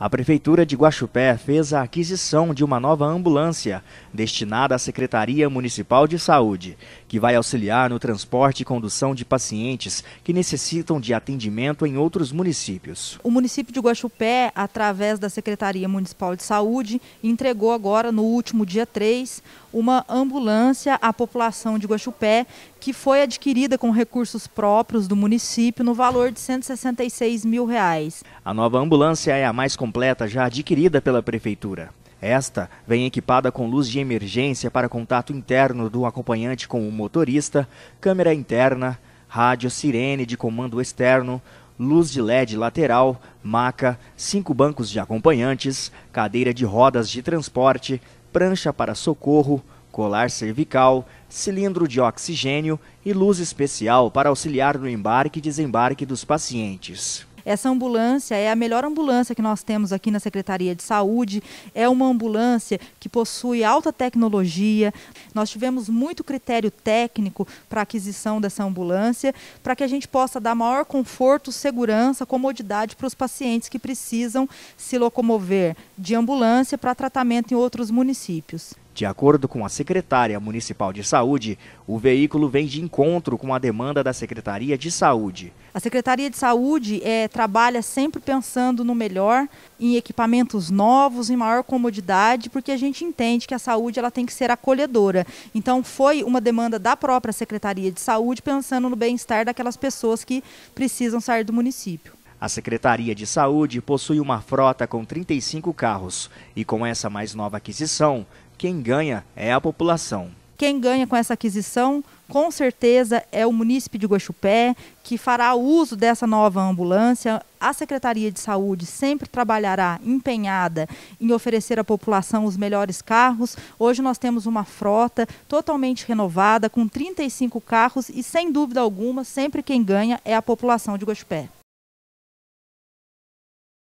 A Prefeitura de Guaxupé fez a aquisição de uma nova ambulância destinada à Secretaria Municipal de Saúde, que vai auxiliar no transporte e condução de pacientes que necessitam de atendimento em outros municípios. O município de Guaxupé, através da Secretaria Municipal de Saúde, entregou agora, no último dia 3, uma ambulância à população de Guaxupé, que foi adquirida com recursos próprios do município no valor de R$ 166 mil. Reais. A nova ambulância é a mais completa completa já adquirida pela Prefeitura. Esta vem equipada com luz de emergência para contato interno do acompanhante com o motorista, câmera interna, rádio sirene de comando externo, luz de LED lateral, maca, cinco bancos de acompanhantes, cadeira de rodas de transporte, prancha para socorro, colar cervical, cilindro de oxigênio e luz especial para auxiliar no embarque e desembarque dos pacientes. Essa ambulância é a melhor ambulância que nós temos aqui na Secretaria de Saúde, é uma ambulância que possui alta tecnologia. Nós tivemos muito critério técnico para aquisição dessa ambulância, para que a gente possa dar maior conforto, segurança, comodidade para os pacientes que precisam se locomover de ambulância para tratamento em outros municípios. De acordo com a secretária municipal de saúde, o veículo vem de encontro com a demanda da Secretaria de Saúde. A Secretaria de Saúde é, trabalha sempre pensando no melhor, em equipamentos novos, em maior comodidade, porque a gente entende que a saúde ela tem que ser acolhedora. Então, foi uma demanda da própria Secretaria de Saúde pensando no bem-estar daquelas pessoas que precisam sair do município. A Secretaria de Saúde possui uma frota com 35 carros e, com essa mais nova aquisição, quem ganha é a população. Quem ganha com essa aquisição, com certeza, é o munícipe de Guaxupé, que fará uso dessa nova ambulância. A Secretaria de Saúde sempre trabalhará empenhada em oferecer à população os melhores carros. Hoje nós temos uma frota totalmente renovada, com 35 carros, e sem dúvida alguma, sempre quem ganha é a população de Guaxupé.